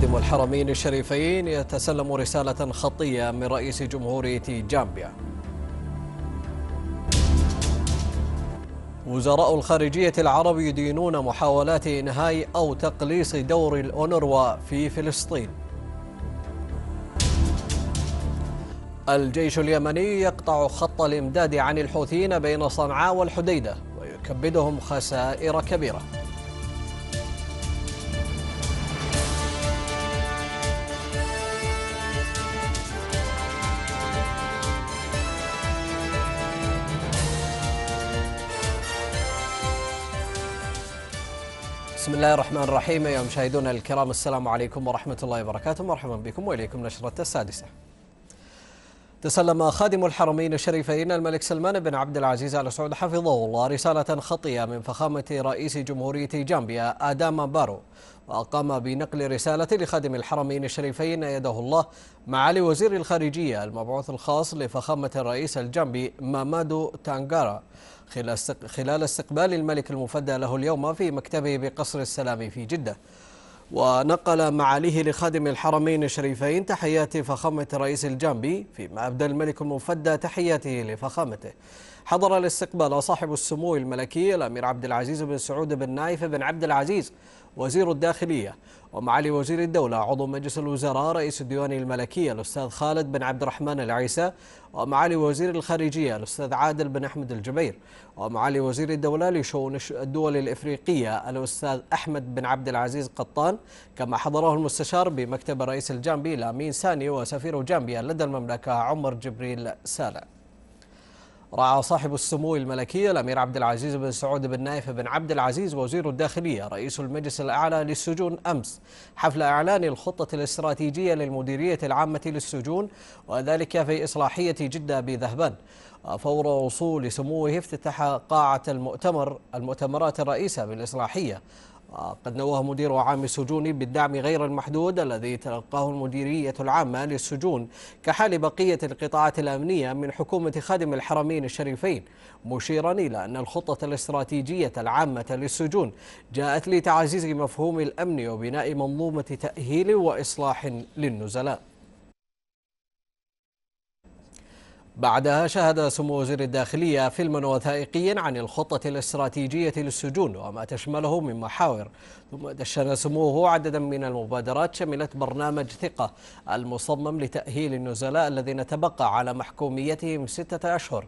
خادم الحرمين الشريفين يتسلم رسالة خطية من رئيس جمهورية جامبيا وزراء الخارجية العرب يدينون محاولات إنهاء أو تقليص دور الأونروا في فلسطين الجيش اليمني يقطع خط الإمداد عن الحوثيين بين صنعاء والحديدة ويكبدهم خسائر كبيرة الله الرحمن الرحيم يا مشاهدونا الكرام السلام عليكم ورحمة الله وبركاته مرحبا بكم وإليكم نشرة السادسة تسلم خادم الحرمين الشريفين الملك سلمان بن عبد العزيز آل سعود حفظه الله رسالة خطية من فخامة رئيس جمهورية جامبيا آدام بارو وأقام بنقل رسالة لخادم الحرمين الشريفين يده الله معالي وزير الخارجية المبعوث الخاص لفخامة الرئيس الجامبي مامادو تانغارا خلال استقبال الملك المفدى له اليوم في مكتبه بقصر السلام في جدة ونقل معاليه لخادم الحرمين الشريفين تحيات فخامة رئيس الجامبي فيما أبدى الملك المفدى تحياته لفخامته حضر الاستقبال صاحب السمو الملكي الأمير عبد العزيز بن سعود بن نايف بن عبد العزيز وزير الداخلية ومعالي وزير الدولة عضو مجلس الوزراء رئيس الديوان الملكية الأستاذ خالد بن عبد الرحمن العيسى ومعالي وزير الخارجية الأستاذ عادل بن أحمد الجبير ومعالي وزير الدولة لشؤون الدول الإفريقية الأستاذ أحمد بن عبد العزيز قطان كما حضره المستشار بمكتب الرئيس الجامبي لامين ساني وسفير جامبيا لدى المملكة عمر جبريل سالم رعى صاحب السمو الملكي الأمير عبد العزيز بن سعود بن نايف بن عبد العزيز وزير الداخلية رئيس المجلس الأعلى للسجون أمس حفل إعلان الخطة الاستراتيجية للمديرية العامة للسجون وذلك في إصلاحية جدة بذهبان فور وصول سموه افتتح قاعة المؤتمر المؤتمرات الرئيسة بالإصلاحية وقد نوه مدير عام السجون بالدعم غير المحدود الذي تلقاه المديرية العامة للسجون كحال بقية القطاعات الأمنية من حكومة خادم الحرمين الشريفين مشيرا إلى أن الخطة الاستراتيجية العامة للسجون جاءت لتعزيز مفهوم الأمن وبناء منظومة تأهيل وإصلاح للنزلاء بعدها شهد سمو وزير الداخلية فيلما وثائقيا عن الخطة الاستراتيجية للسجون وما تشمله من محاور ثم دشن سموه عددا من المبادرات شملت برنامج ثقة المصمم لتأهيل النزلاء الذين تبقى على محكوميتهم ستة أشهر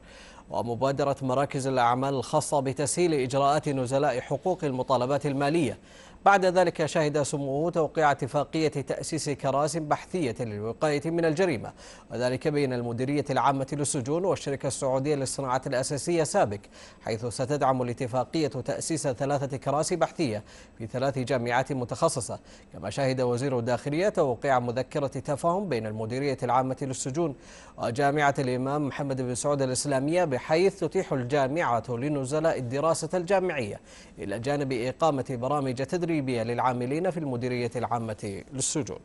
ومبادرة مراكز الأعمال الخاصة بتسهيل إجراءات نزلاء حقوق المطالبات المالية بعد ذلك شهد سموه توقيع اتفاقية تأسيس كراس بحثية للوقاية من الجريمة وذلك بين المديرية العامة للسجون والشركة السعودية للصناعة الأساسية سابك حيث ستدعم الاتفاقية تأسيس ثلاثة كراسي بحثية في ثلاث جامعات متخصصة كما شهد وزير الداخلية توقيع مذكرة تفاهم بين المديرية العامة للسجون وجامعة الإمام محمد بن سعود الإسلامية بحيث تتيح الجامعة للنزلاء الدراسة الجامعية إلى جانب إقامة برامج تدريب التدريبية للعاملين في المديرية العامة للسجون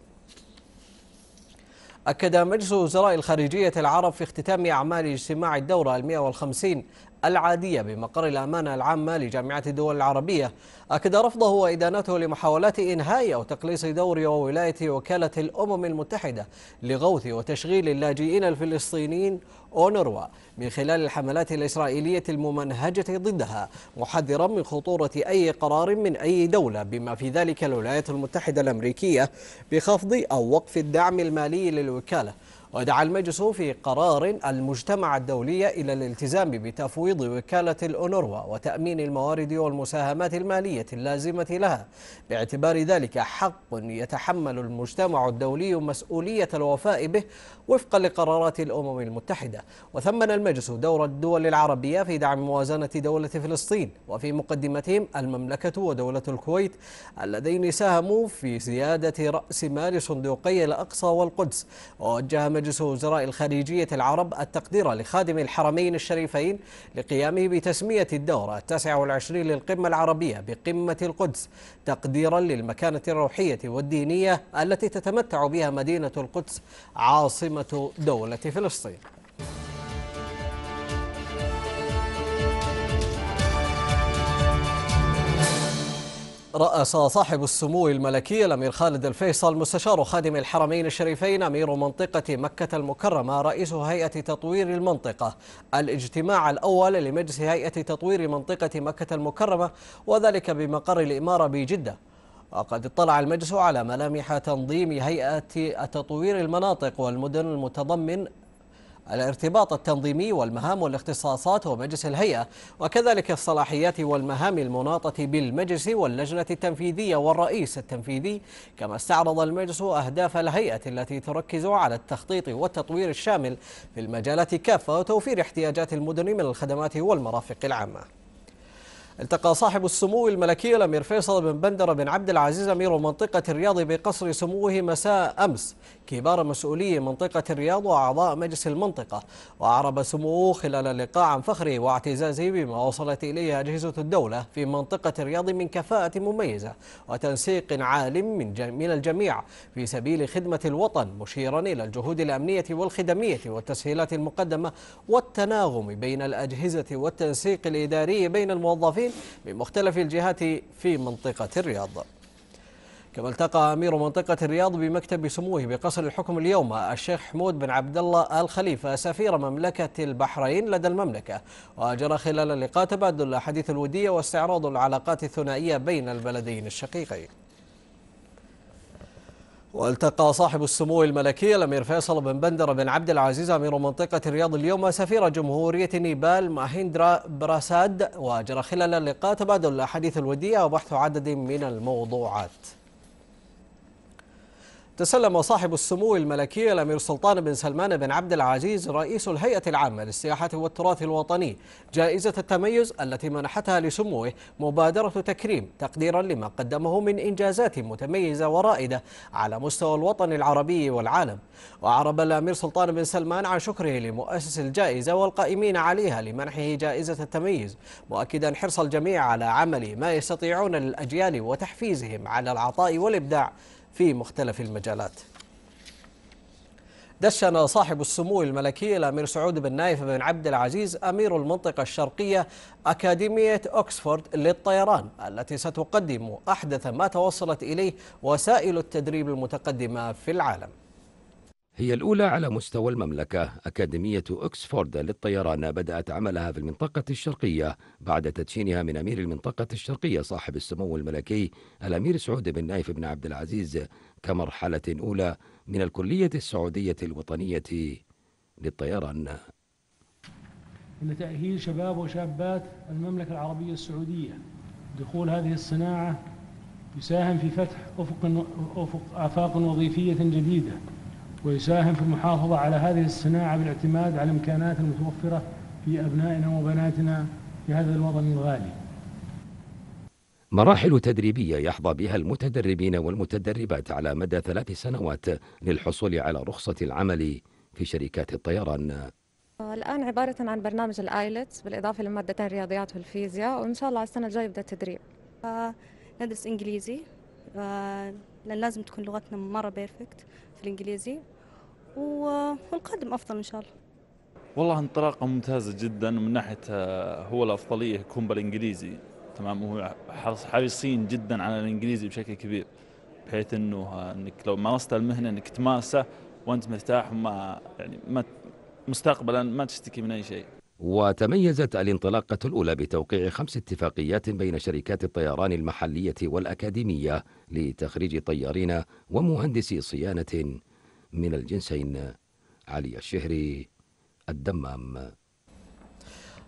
أكد مجلس وزراء الخارجية العرب في اختتام أعمال اجتماع الدورة 150 العادية بمقر الأمانة العامة لجامعة الدول العربية أكد رفضه وإدانته لمحاولات إنهاء أو تقليص دور وولاية وكالة الأمم المتحدة لغوث وتشغيل اللاجئين الفلسطينيين أونروا من خلال الحملات الإسرائيلية الممنهجة ضدها محذرا من خطورة أي قرار من أي دولة بما في ذلك الولايات المتحدة الأمريكية بخفض أو وقف الدعم المالي للوكالة ودعا المجلس في قرار المجتمع الدولي إلى الالتزام بتفويض وكالة الأونروا وتأمين الموارد والمساهمات المالية اللازمة لها باعتبار ذلك حق يتحمل المجتمع الدولي مسؤولية الوفاء به وفقا لقرارات الأمم المتحدة وثمن المجلس دور الدول العربية في دعم موازنة دولة فلسطين وفي مقدمتهم المملكة ودولة الكويت اللذين ساهموا في زيادة رأس مال صندوقي الأقصى والقدس ووجه مجلس وزراء الخارجية العرب التقدير لخادم الحرمين الشريفين لقيامه بتسمية الدورة التاسعة والعشرين للقمة العربية بقمة القدس تقديرا للمكانة الروحية والدينية التي تتمتع بها مدينة القدس عاصمة دولة فلسطين رأس صاحب السمو الملكي الأمير خالد الفيصل مستشار خادم الحرمين الشريفين أمير منطقة مكة المكرمة رئيس هيئة تطوير المنطقة الاجتماع الأول لمجلس هيئة تطوير منطقة مكة المكرمة وذلك بمقر الإمارة بجدة وقد اطلع المجلس على ملامح تنظيم هيئة تطوير المناطق والمدن المتضمن الارتباط التنظيمي والمهام والاختصاصات ومجلس الهيئة وكذلك الصلاحيات والمهام المناطة بالمجلس واللجنة التنفيذية والرئيس التنفيذي كما استعرض المجلس أهداف الهيئة التي تركز على التخطيط والتطوير الشامل في المجالات كافة وتوفير احتياجات المدن من الخدمات والمرافق العامة التقى صاحب السمو الملكي الأمير فيصل بن بندر بن عبد العزيز أمير منطقة الرياض بقصر سموه مساء أمس كبار مسؤولي منطقة الرياض وأعضاء مجلس المنطقة وأعرب سموه خلال اللقاء عن فخره واعتزازه بما وصلت إليه أجهزة الدولة في منطقة الرياض من كفاءة مميزة وتنسيق عال من, من الجميع في سبيل خدمة الوطن مشيرا إلى الجهود الأمنية والخدمية والتسهيلات المقدمة والتناغم بين الأجهزة والتنسيق الإداري بين الموظفين من بمختلف الجهات في منطقة الرياض كما التقى أمير منطقة الرياض بمكتب سموه بقصر الحكم اليوم الشيخ حمود بن عبد الله الخليفة سفير مملكة البحرين لدى المملكة وأجرى خلال اللقاء تبادل الأحاديث الودية واستعراض العلاقات الثنائية بين البلدين الشقيقين والتقى صاحب السمو الملكي الامير فيصل بن بندر بن عبد العزيز امير منطقه الرياض اليوم سفير جمهوريه نيبال ماهندرا براساد وجرى خلال اللقاء تبادل الاحاديث الوديه وبحث عدد من الموضوعات تسلم صاحب السمو الملكي الأمير سلطان بن سلمان بن عبد العزيز رئيس الهيئة العامة للسياحة والتراث الوطني جائزة التميز التي منحتها لسموه مبادرة تكريم تقديرا لما قدمه من إنجازات متميزة ورائدة على مستوى الوطن العربي والعالم وأعرب الأمير سلطان بن سلمان عن شكره لمؤسس الجائزة والقائمين عليها لمنحه جائزة التميز مؤكدا حرص الجميع على عمل ما يستطيعون للأجيال وتحفيزهم على العطاء والإبداع في مختلف المجالات دشن صاحب السمو الملكي الأمير سعود بن نايف بن عبد العزيز أمير المنطقة الشرقية أكاديمية أكسفورد للطيران التي ستقدم أحدث ما توصلت إليه وسائل التدريب المتقدمة في العالم هي الأولى على مستوى المملكة أكاديمية أكسفورد للطيران بدأت عملها في المنطقة الشرقية بعد تدشينها من أمير المنطقة الشرقية صاحب السمو الملكي الأمير سعود بن نايف بن عبد العزيز كمرحلة أولى من الكلية السعودية الوطنية للطيران إن تأهيل شباب وشابات المملكة العربية السعودية دخول هذه الصناعة يساهم في فتح أفق, أفق آفاق وظيفية جديدة ويساهم في المحافظة على هذه الصناعة بالاعتماد على الإمكانات المتوفرة في أبنائنا وبناتنا في هذا الوطن الغالي مراحل تدريبية يحظى بها المتدربين والمتدربات على مدى ثلاث سنوات للحصول على رخصة العمل في شركات الطيران الآن عبارة عن برنامج الآيلتس بالإضافة لمادتين الرياضيات والفيزياء وإن شاء الله السنة الجاية يبدأ التدريب آه، ندرس إنجليزي آه، لأن لازم تكون لغتنا مرة بيرفكت في الإنجليزي والقادم أفضل إن شاء الله والله انطلاقة ممتازة جدا من ناحية آه، هو الأفضلية يكون بالإنجليزي تمام وهو حريصين جدا على الإنجليزي بشكل كبير بحيث أنه آه، أنك لو مارست المهنة أنك تمارسه وأنت مرتاح وما يعني ما مستقبلا ما تشتكي من أي شيء وتميزت الانطلاقة الأولى بتوقيع خمس اتفاقيات بين شركات الطيران المحلية والأكاديمية لتخريج طيارين ومهندسي صيانة من الجنسين علي الشهري الدمام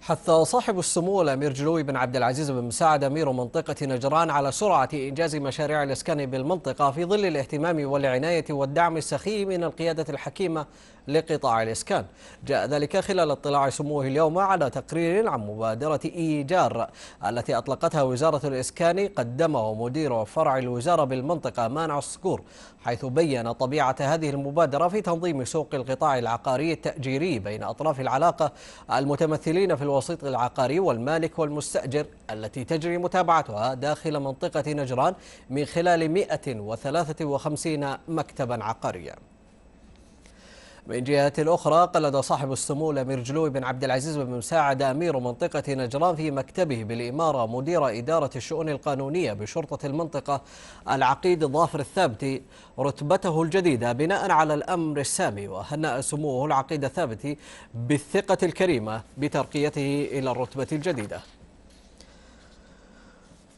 حث صاحب السمو الامير جلوي بن عبد العزيز بن مساعد امير منطقه نجران على سرعه انجاز مشاريع الاسكان بالمنطقه في ظل الاهتمام والعنايه والدعم السخي من القياده الحكيمه لقطاع الإسكان جاء ذلك خلال اطلاع سموه اليوم على تقرير عن مبادرة إيجار التي أطلقتها وزارة الإسكان قدمه مدير فرع الوزارة بالمنطقة مانع الصقور حيث بين طبيعة هذه المبادرة في تنظيم سوق القطاع العقاري التأجيري بين أطراف العلاقة المتمثلين في الوسيط العقاري والمالك والمستأجر التي تجري متابعتها داخل منطقة نجران من خلال 153 مكتبا عقاريا من جهة أخرى قلد صاحب السمو الأمير جلوي بن عبد العزيز بن مساعد أمير منطقة نجران في مكتبه بالإمارة مدير إدارة الشؤون القانونية بشرطة المنطقة العقيد ظافر الثابتي رتبته الجديدة بناء على الأمر السامي وهنأ سموه العقيد الثابتي بالثقة الكريمة بترقيته إلى الرتبة الجديدة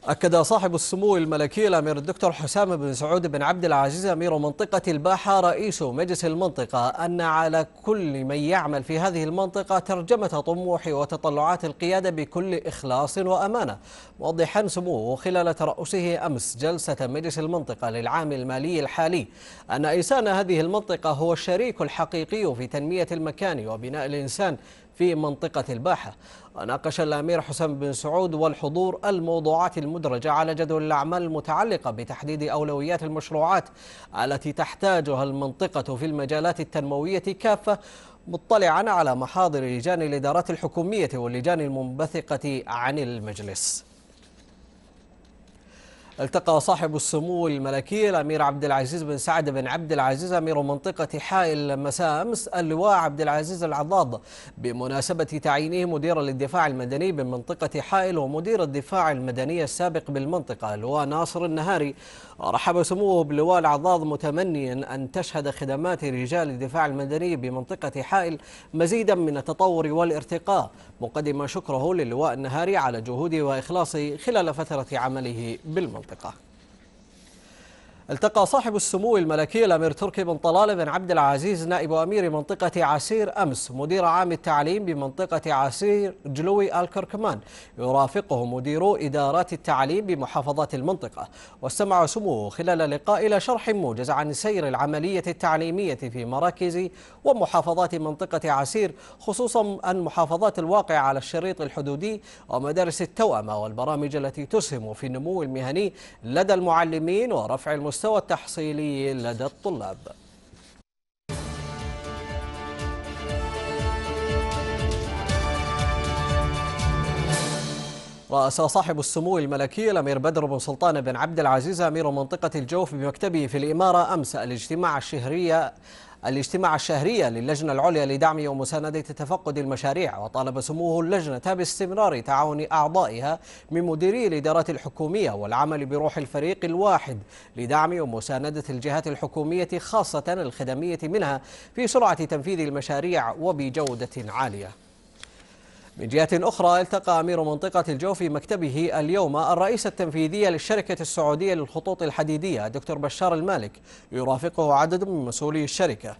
أكد صاحب السمو الملكي الأمير الدكتور حسام بن سعود بن عبد العزيز أمير منطقة الباحة رئيس مجلس المنطقة أن على كل من يعمل في هذه المنطقة ترجمة طموح وتطلعات القيادة بكل إخلاص وأمانة موضحا سموه خلال ترأسه أمس جلسة مجلس المنطقة للعام المالي الحالي أن إنسان هذه المنطقة هو الشريك الحقيقي في تنمية المكان وبناء الإنسان في منطقة الباحة وناقش الأمير حسام بن سعود والحضور الموضوعات المدرجة على جدول الأعمال المتعلقة بتحديد أولويات المشروعات التي تحتاجها المنطقة في المجالات التنموية كافة مطلعا على محاضر لجان الإدارات الحكومية واللجان المنبثقة عن المجلس التقى صاحب السمو الملكي الأمير عبد العزيز بن سعد بن عبد العزيز أمير منطقة حائل مساء أمس اللواء عبد العزيز العضاض بمناسبة تعيينه مدير للدفاع المدني بمنطقة حائل ومدير الدفاع المدني السابق بالمنطقة اللواء ناصر النهاري رحب سموه باللواء العضاض متمنيا أن تشهد خدمات رجال الدفاع المدني بمنطقة حائل مزيدا من التطور والارتقاء مقدما شكره للواء النهاري على جهوده وإخلاصه خلال فترة عمله بالمنطقة المنطقة التقى صاحب السمو الملكي الأمير تركي بن طلال بن عبد العزيز نائب أمير منطقة عسير أمس مدير عام التعليم بمنطقة عسير جلوي الكركمان يرافقه مديرو إدارات التعليم بمحافظات المنطقة واستمع سموه خلال اللقاء إلى شرح موجز عن سير العملية التعليمية في مراكز ومحافظات منطقة عسير خصوصا أن محافظات الواقع على الشريط الحدودي ومدارس التوأمة والبرامج التي تسهم في النمو المهني لدى المعلمين ورفع المستوى المستوى التحصيلي لدى الطلاب رأس صاحب السمو الملكي الأمير بدر بن سلطان بن عبد العزيز أمير منطقة الجوف بمكتبه في الإمارة أمس الاجتماع الشهري الاجتماع الشهري للجنة العليا لدعم ومساندة تفقد المشاريع وطالب سموه اللجنة باستمرار تعاون أعضائها من مديري الإدارات الحكومية والعمل بروح الفريق الواحد لدعم ومساندة الجهات الحكومية خاصة الخدمية منها في سرعة تنفيذ المشاريع وبجودة عالية من جهة أخرى التقى أمير منطقة الجوف في مكتبه اليوم الرئيس التنفيذي للشركة السعودية للخطوط الحديدية دكتور بشار المالك يرافقه عدد من مسؤولي الشركة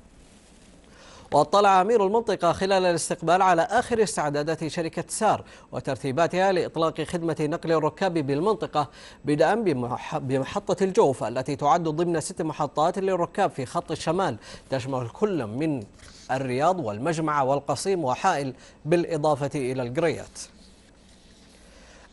واطلع أمير المنطقة خلال الاستقبال على آخر استعدادات شركة سار وترتيباتها لإطلاق خدمة نقل الركاب بالمنطقة بدءا بمحطة الجوف التي تعد ضمن ست محطات للركاب في خط الشمال تشمل كل من الرياض والمجمع والقصيم وحائل بالإضافة إلى القريات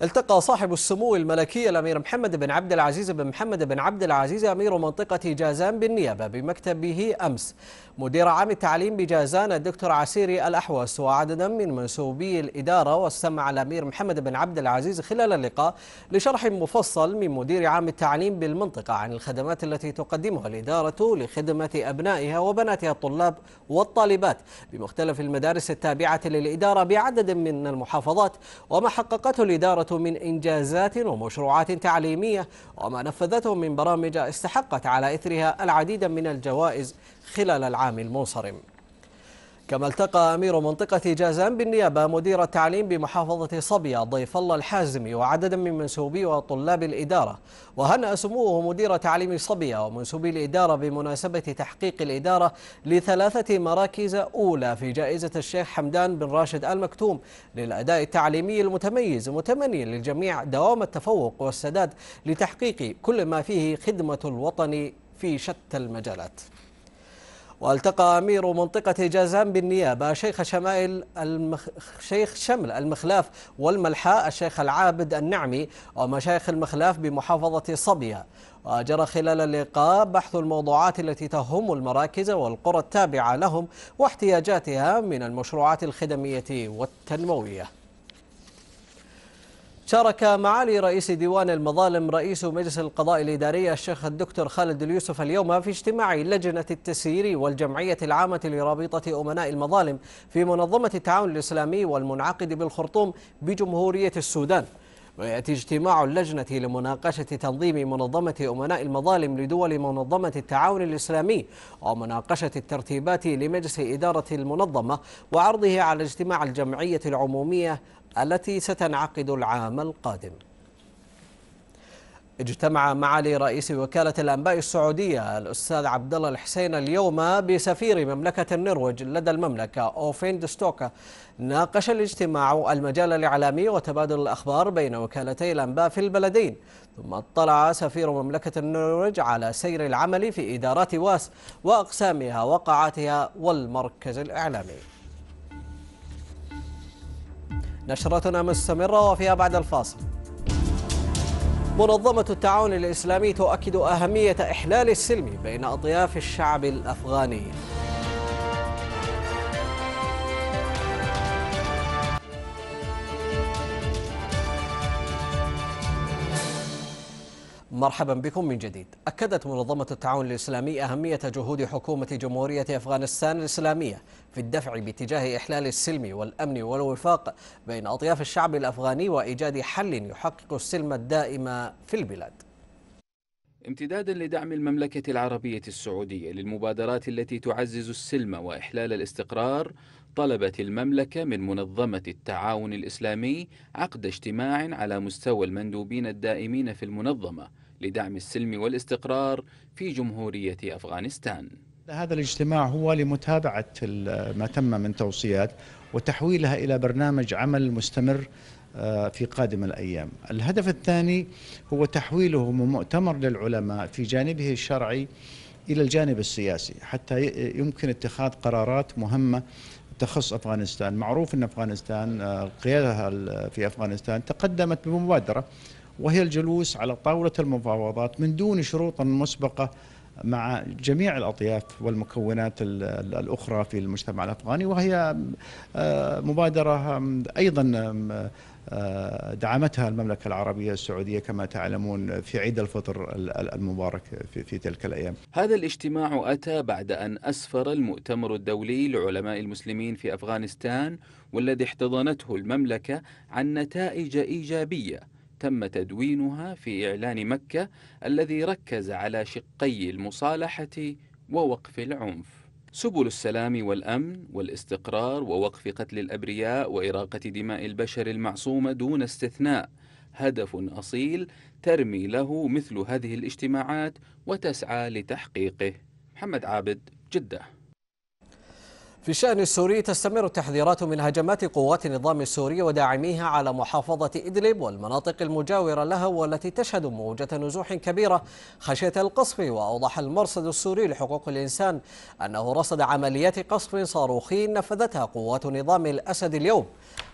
التقى صاحب السمو الملكي الأمير محمد بن عبد العزيز بن محمد بن عبد العزيز أمير منطقة جازان بالنيابة بمكتبه أمس مدير عام التعليم بجازان الدكتور عسيري الأحوس وعددا من منسوبي الإدارة واستمع الأمير محمد بن عبد العزيز خلال اللقاء لشرح مفصل من مدير عام التعليم بالمنطقة عن الخدمات التي تقدمها الإدارة لخدمة أبنائها وبناتها الطلاب والطالبات بمختلف المدارس التابعة للإدارة بعدد من المحافظات وما حققته الإدارة من إنجازات ومشروعات تعليمية وما نفذته من برامج استحقت على إثرها العديد من الجوائز خلال العام المنصرم كما التقى أمير منطقة جازان بالنيابة مدير التعليم بمحافظة صبية ضيف الله الحازمي وعددا من منسوبي وطلاب الإدارة وهنأ سموه مدير تعليم صبية ومنسوبي الإدارة بمناسبة تحقيق الإدارة لثلاثة مراكز أولى في جائزة الشيخ حمدان بن راشد آل مكتوم للأداء التعليمي المتميز متمنيا للجميع دوام التفوق والسداد لتحقيق كل ما فيه خدمة الوطن في شتى المجالات والتقى أمير منطقة جازان بالنيابة شيخ شمائل المخ... شيخ شمل المخلاف والملحاء الشيخ العابد النعمي ومشايخ المخلاف بمحافظة صبية وجرى خلال اللقاء بحث الموضوعات التي تهم المراكز والقرى التابعة لهم واحتياجاتها من المشروعات الخدمية والتنموية شارك معالي رئيس ديوان المظالم رئيس مجلس القضاء الإداري الشيخ الدكتور خالد اليوسف اليوم في اجتماع لجنة التسيير والجمعية العامة لرابطة أمناء المظالم في منظمة التعاون الإسلامي والمنعقد بالخرطوم بجمهورية السودان ويأتي اجتماع اللجنة لمناقشة تنظيم منظمة أمناء المظالم لدول منظمة التعاون الإسلامي ومناقشة الترتيبات لمجلس إدارة المنظمة وعرضه على اجتماع الجمعية العمومية التي ستنعقد العام القادم اجتمع معالي رئيس وكالة الأنباء السعودية الأستاذ عبد الله الحسين اليوم بسفير مملكة النرويج لدى المملكة أوفين ستوكا ناقش الاجتماع المجال الإعلامي وتبادل الأخبار بين وكالتي الأنباء في البلدين ثم اطلع سفير مملكة النرويج على سير العمل في إدارات واس وأقسامها وقاعاتها والمركز الإعلامي نشرتنا مستمرة وفيها بعد الفاصل منظمة التعاون الإسلامي تؤكد أهمية إحلال السلم بين أطياف الشعب الأفغاني مرحبا بكم من جديد أكدت منظمة التعاون الإسلامي أهمية جهود حكومة جمهورية أفغانستان الإسلامية في الدفع باتجاه إحلال السلم والأمن والوفاق بين أطياف الشعب الأفغاني وإيجاد حل يحقق السلم الدائم في البلاد امتدادا لدعم المملكة العربية السعودية للمبادرات التي تعزز السلم وإحلال الاستقرار طلبت المملكة من منظمة التعاون الإسلامي عقد اجتماع على مستوى المندوبين الدائمين في المنظمة لدعم السلم والاستقرار في جمهورية أفغانستان هذا الاجتماع هو لمتابعة ما تم من توصيات وتحويلها إلى برنامج عمل مستمر آه، في قادم الأيام الهدف الثاني هو تحويله من مؤتمر للعلماء في جانبه الشرعي إلى الجانب السياسي حتى يمكن اتخاذ قرارات مهمة تخص افغانستان، معروف ان افغانستان القياده آه، في افغانستان تقدمت بمبادره وهي الجلوس على طاولة المفاوضات من دون شروط مسبقة مع جميع الأطياف والمكونات الأخرى في المجتمع الأفغاني وهي آه، مبادرة أيضا آه، دعمتها المملكة العربية السعودية كما تعلمون في عيد الفطر المبارك في تلك الأيام هذا الاجتماع أتى بعد أن أسفر المؤتمر الدولي لعلماء المسلمين في أفغانستان والذي احتضنته المملكة عن نتائج إيجابية تم تدوينها في إعلان مكة الذي ركز على شقي المصالحة ووقف العنف سبل السلام والأمن والاستقرار ووقف قتل الأبرياء وإراقة دماء البشر المعصومة دون استثناء هدف أصيل ترمي له مثل هذه الاجتماعات وتسعى لتحقيقه محمد عابد جده في الشأن السوري تستمر التحذيرات من هجمات قوات النظام السوري وداعميها على محافظة إدلب والمناطق المجاورة لها والتي تشهد موجة نزوح كبيرة خشية القصف وأوضح المرصد السوري لحقوق الإنسان أنه رصد عمليات قصف صاروخي نفذتها قوات نظام الأسد اليوم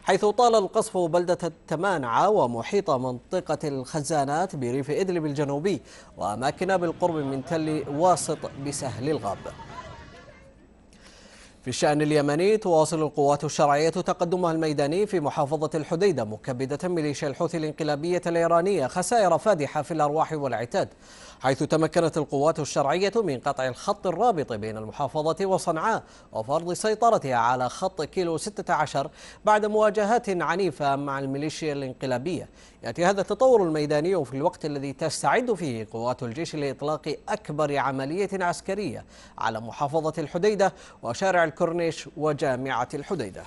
حيث طال القصف بلدة التمانعة ومحيط منطقة الخزانات بريف إدلب الجنوبي وأماكن بالقرب من تل واسط بسهل الغاب في الشأن اليمني تواصل القوات الشرعية تقدمها الميداني في محافظة الحديدة مكبدة ميليشيا الحوثي الانقلابية الإيرانية خسائر فادحة في الأرواح والعتاد حيث تمكنت القوات الشرعية من قطع الخط الرابط بين المحافظة وصنعاء وفرض سيطرتها على خط كيلو 16 بعد مواجهات عنيفة مع الميليشيا الانقلابية يأتي هذا التطور الميداني في الوقت الذي تستعد فيه قوات الجيش لإطلاق أكبر عملية عسكرية على محافظة الحديدة وشارع كورنيش وجامعة الحديدة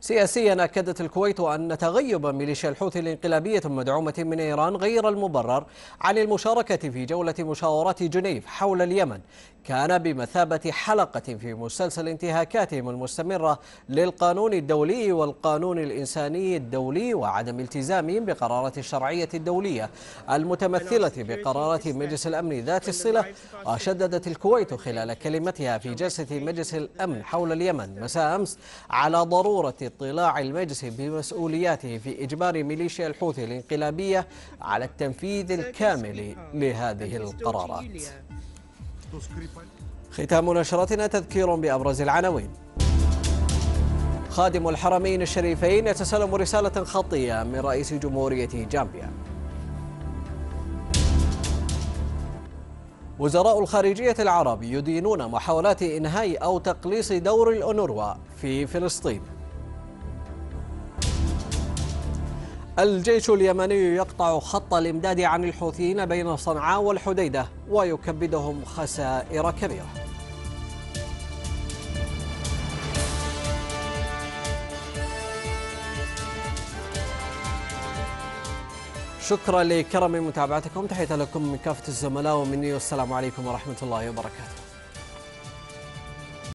سياسيا أكدت الكويت أن تغيب ميليشيا الحوثي الانقلابية المدعومة من إيران غير المبرر عن المشاركة في جولة مشاورات جنيف حول اليمن كان بمثابة حلقة في مسلسل انتهاكاتهم المستمرة للقانون الدولي والقانون الإنساني الدولي وعدم التزامهم بقرارات الشرعية الدولية المتمثلة بقرارات مجلس الأمن ذات الصلة وشددت الكويت خلال كلمتها في جلسة مجلس الأمن حول اليمن مساء أمس على ضرورة اطلاع المجلس بمسؤولياته في إجبار ميليشيا الحوثي الانقلابية على التنفيذ الكامل لهذه القرارات ختام نشرتنا تذكير بأبرز العناوين خادم الحرمين الشريفين يتسلم رسالة خطية من رئيس جمهورية جامبيا وزراء الخارجية العرب يدينون محاولات إنهاء أو تقليص دور الأونروا في فلسطين الجيش اليمني يقطع خط الإمداد عن الحوثيين بين صنعاء والحديدة ويكبدهم خسائر كبيرة شكرا لكرم متابعتكم تحية لكم من كافة الزملاء ومني والسلام عليكم ورحمة الله وبركاته